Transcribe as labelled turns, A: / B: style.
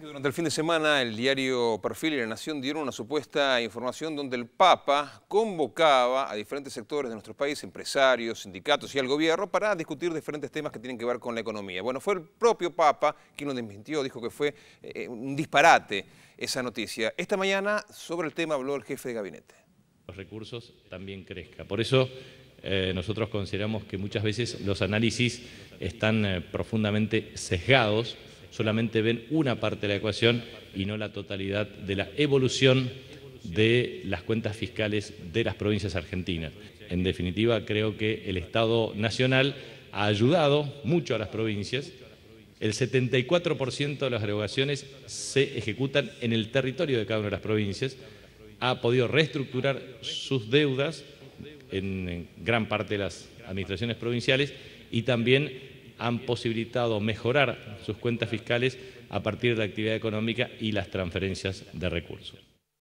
A: durante el fin de semana el diario Perfil y La Nación dieron una supuesta información donde el Papa convocaba a diferentes sectores de nuestro país, empresarios, sindicatos y al gobierno, para discutir diferentes temas que tienen que ver con la economía. Bueno, fue el propio Papa quien lo desmintió, dijo que fue eh, eh, un disparate esa noticia. Esta mañana sobre el tema habló el jefe de gabinete.
B: Los recursos también crezca. Por eso eh, nosotros consideramos que muchas veces los análisis están profundamente sesgados solamente ven una parte de la ecuación y no la totalidad de la evolución de las cuentas fiscales de las provincias argentinas. En definitiva, creo que el Estado Nacional ha ayudado mucho a las provincias. El 74% de las erogaciones se ejecutan en el territorio de cada una de las provincias. Ha podido reestructurar sus deudas en gran parte de las administraciones provinciales y también han posibilitado mejorar sus cuentas fiscales a partir de la actividad económica y las transferencias de recursos.